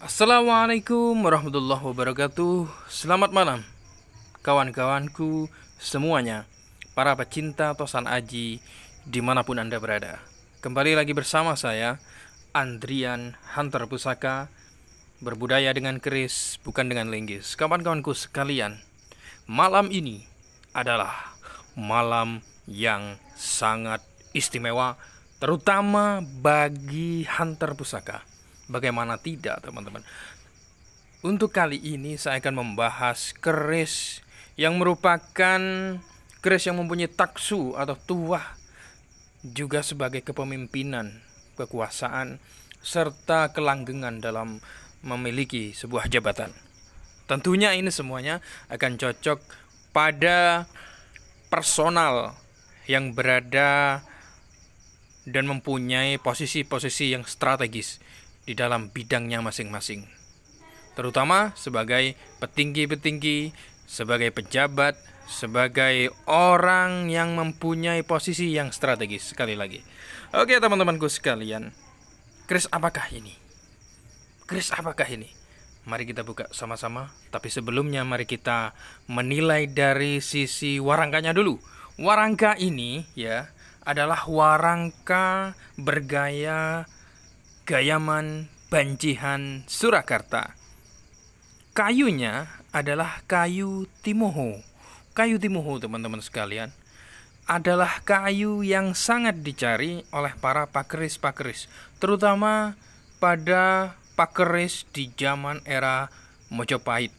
Assalamualaikum warahmatullahi wabarakatuh Selamat malam Kawan-kawanku semuanya Para pecinta Tosan Aji Dimanapun Anda berada Kembali lagi bersama saya Andrian Hunter Pusaka Berbudaya dengan keris Bukan dengan linggis Kawan-kawanku sekalian Malam ini adalah Malam yang sangat istimewa Terutama bagi Hunter Pusaka Bagaimana tidak, teman-teman? Untuk kali ini saya akan membahas keris yang merupakan keris yang mempunyai taksu atau tuah juga sebagai kepemimpinan, kekuasaan serta kelanggengan dalam memiliki sebuah jabatan. Tentunya ini semuanya akan cocok pada personal yang berada dan mempunyai posisi-posisi yang strategis di dalam bidangnya masing-masing, terutama sebagai petinggi-petinggi, sebagai pejabat, sebagai orang yang mempunyai posisi yang strategis. Sekali lagi, oke, teman-temanku sekalian, Chris apakah ini? Chris apakah ini? Mari kita buka sama-sama, tapi sebelumnya, mari kita menilai dari sisi warangkanya dulu. Warangka ini ya adalah warangka bergaya Gayaman, Banjihan, Surakarta. Kayunya adalah kayu timoho. Kayu timoho, teman-teman sekalian, adalah kayu yang sangat dicari oleh para pakeris-pakeris, terutama pada pakeris di zaman era Mojopahit.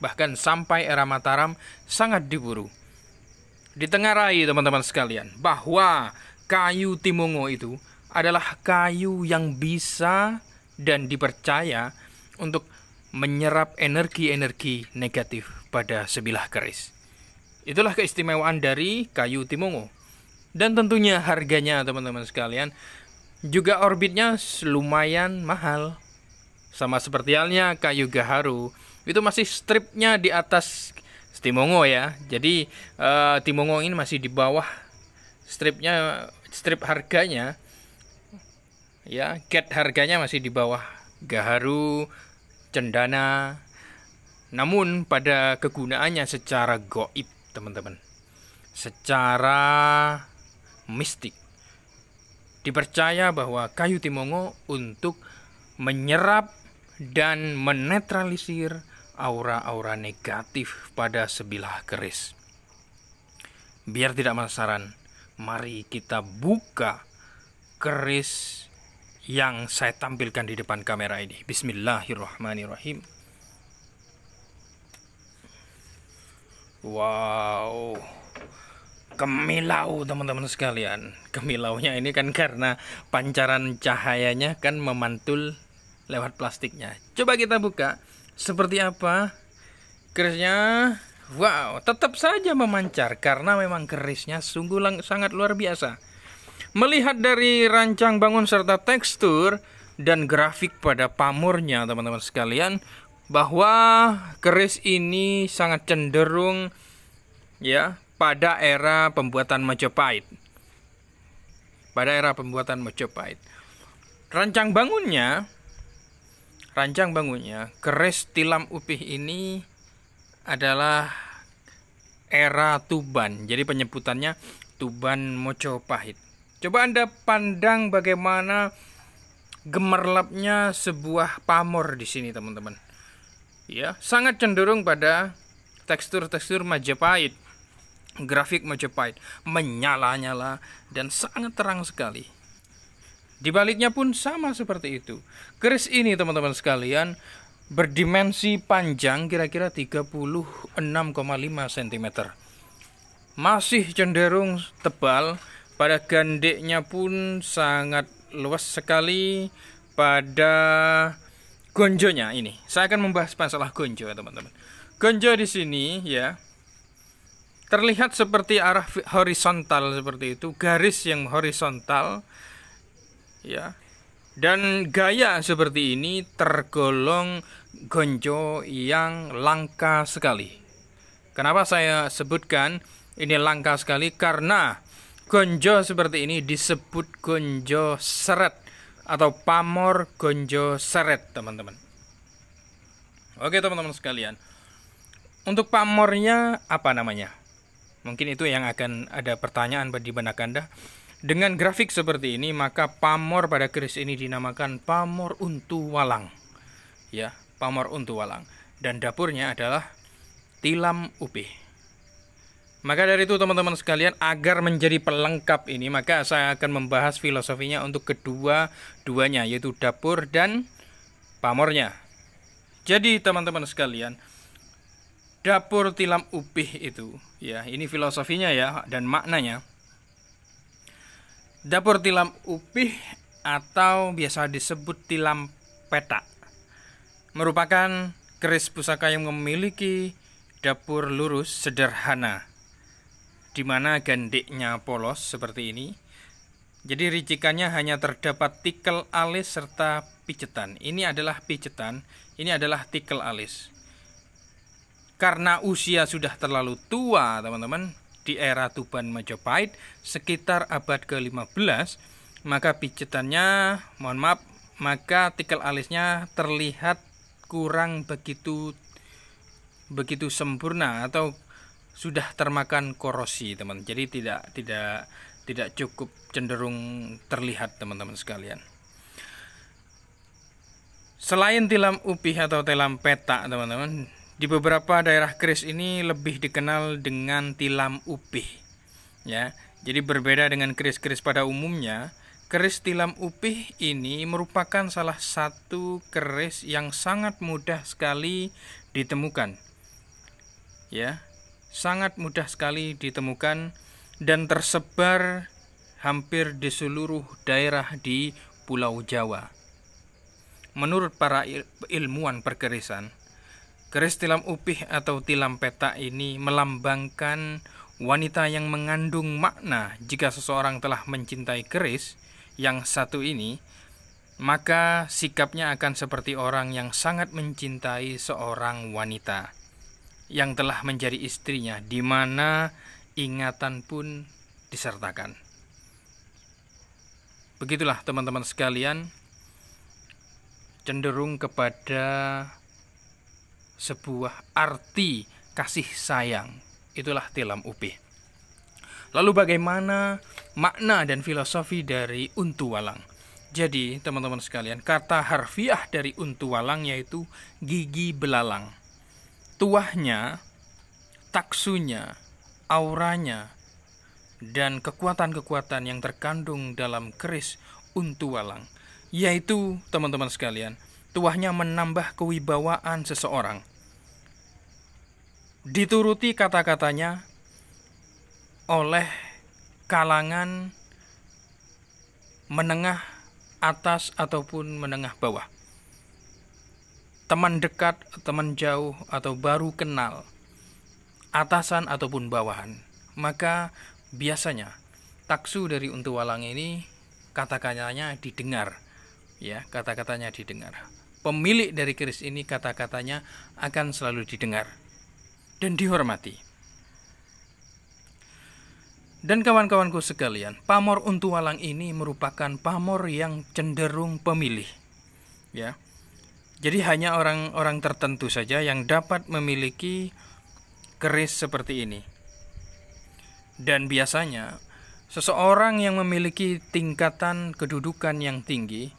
Bahkan sampai era Mataram sangat diburu. Ditengarai teman-teman sekalian bahwa kayu timungo itu adalah kayu yang bisa dan dipercaya untuk menyerap energi-energi negatif pada sebilah keris. Itulah keistimewaan dari kayu timungu. Dan tentunya harganya teman-teman sekalian juga orbitnya lumayan mahal. Sama seperti halnya kayu gaharu, itu masih stripnya di atas timungu ya. Jadi uh, timungu ini masih di bawah stripnya strip harganya ya get harganya masih di bawah Gaharu Cendana namun pada kegunaannya secara goib teman-teman secara mistik dipercaya bahwa kayu timongo untuk menyerap dan menetralisir aura-aura negatif pada sebilah keris biar tidak penasaran mari kita buka keris yang saya tampilkan di depan kamera ini. Bismillahirrahmanirrahim. Wow. Kemilau teman-teman sekalian. Kemilaunya ini kan karena pancaran cahayanya kan memantul lewat plastiknya. Coba kita buka seperti apa kerisnya. Wow, tetap saja memancar karena memang kerisnya sungguh sangat luar biasa. Melihat dari rancang bangun serta tekstur dan grafik pada pamurnya teman-teman sekalian bahwa keris ini sangat cenderung ya pada era pembuatan Majapahit. Pada era pembuatan Majapahit. Rancang bangunnya rancang bangunnya keris tilam upih ini adalah era Tuban. Jadi penyebutannya Tuban Mojopahit. Coba Anda pandang bagaimana gemerlapnya sebuah pamor di sini, teman-teman. Ya, sangat cenderung pada tekstur-tekstur Majapahit, grafik Majapahit, menyala-nyala dan sangat terang sekali. Di baliknya pun sama seperti itu. Keris ini, teman-teman sekalian, berdimensi panjang kira-kira 36,5 cm. Masih cenderung tebal pada gandeknya pun sangat luas sekali pada gonjonya ini. Saya akan membahas masalah gonjo ya teman-teman. Gonjo di sini ya terlihat seperti arah horizontal seperti itu, garis yang horizontal ya. Dan gaya seperti ini tergolong gonjo yang langka sekali. Kenapa saya sebutkan ini langka sekali? Karena gonjo seperti ini disebut gonjo seret atau pamor gonjo seret teman-teman oke teman-teman sekalian untuk pamornya apa namanya mungkin itu yang akan ada pertanyaan di benak anda dengan grafik seperti ini maka pamor pada keris ini dinamakan pamor untu walang ya pamor untu walang dan dapurnya adalah tilam upih maka dari itu teman-teman sekalian agar menjadi pelengkap ini maka saya akan membahas filosofinya untuk kedua-duanya yaitu dapur dan pamornya. Jadi teman-teman sekalian dapur tilam upih itu ya ini filosofinya ya dan maknanya. Dapur tilam upih atau biasa disebut tilam petak merupakan keris pusaka yang memiliki dapur lurus sederhana di mana gandiknya polos seperti ini jadi ricikannya hanya terdapat tikel alis serta pijetan ini adalah pijetan ini adalah tikel alis karena usia sudah terlalu tua teman-teman di era Tuban Majapahit sekitar abad ke-15 maka pijetannya mohon maaf maka tikel alisnya terlihat kurang begitu begitu sempurna atau sudah termakan korosi teman jadi tidak tidak tidak cukup cenderung terlihat teman-teman sekalian selain tilam upih atau tilam petak teman-teman di beberapa daerah keris ini lebih dikenal dengan tilam upih ya jadi berbeda dengan keris-keris pada umumnya keris tilam upih ini merupakan salah satu keris yang sangat mudah sekali ditemukan ya sangat mudah sekali ditemukan dan tersebar hampir di seluruh daerah di Pulau Jawa. Menurut para ilmuwan perkerisan, keris tilam upih atau tilam peta ini melambangkan wanita yang mengandung makna jika seseorang telah mencintai keris yang satu ini, maka sikapnya akan seperti orang yang sangat mencintai seorang wanita yang telah menjadi istrinya, di mana ingatan pun disertakan. Begitulah teman-teman sekalian, cenderung kepada sebuah arti kasih sayang. Itulah tilam upih. Lalu bagaimana makna dan filosofi dari untu walang? Jadi teman-teman sekalian, kata harfiah dari untu walang yaitu gigi belalang tuahnya, taksunya, auranya, dan kekuatan-kekuatan yang terkandung dalam keris untu Yaitu, teman-teman sekalian, tuahnya menambah kewibawaan seseorang. Dituruti kata-katanya oleh kalangan menengah atas ataupun menengah bawah teman dekat, teman jauh, atau baru kenal, atasan ataupun bawahan, maka biasanya taksu dari untu walang ini kata-katanya didengar, ya kata-katanya didengar. Pemilik dari keris ini kata-katanya akan selalu didengar dan dihormati. Dan kawan-kawanku sekalian, pamor untu walang ini merupakan pamor yang cenderung pemilih, ya jadi hanya orang-orang tertentu saja yang dapat memiliki keris seperti ini. Dan biasanya seseorang yang memiliki tingkatan kedudukan yang tinggi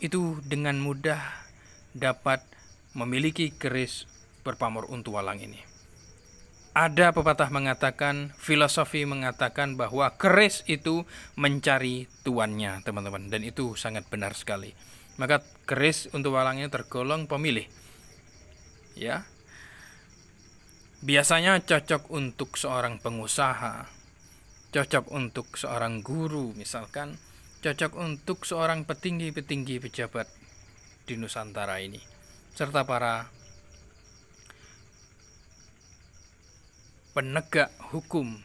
itu dengan mudah dapat memiliki keris berpamor untualang ini. Ada pepatah mengatakan, filosofi mengatakan bahwa keris itu mencari tuannya, teman-teman, dan itu sangat benar sekali maka keris untuk walang ini tergolong pemilih. Ya. Biasanya cocok untuk seorang pengusaha, cocok untuk seorang guru misalkan, cocok untuk seorang petinggi-petinggi pejabat di Nusantara ini serta para penegak hukum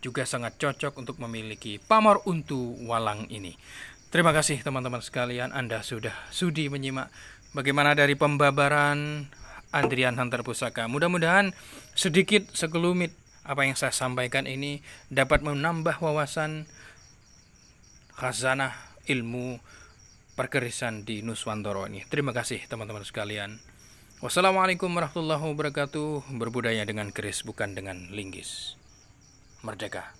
juga sangat cocok untuk memiliki pamor untuk walang ini. Terima kasih teman-teman sekalian Anda sudah sudi menyimak bagaimana dari pembabaran Andrian Hunter Pusaka. Mudah-mudahan sedikit sekelumit apa yang saya sampaikan ini dapat menambah wawasan khazanah ilmu perkerisan di Nuswantoro ini. Terima kasih teman-teman sekalian. Wassalamualaikum warahmatullahi wabarakatuh. Berbudaya dengan keris bukan dengan linggis. Merdeka.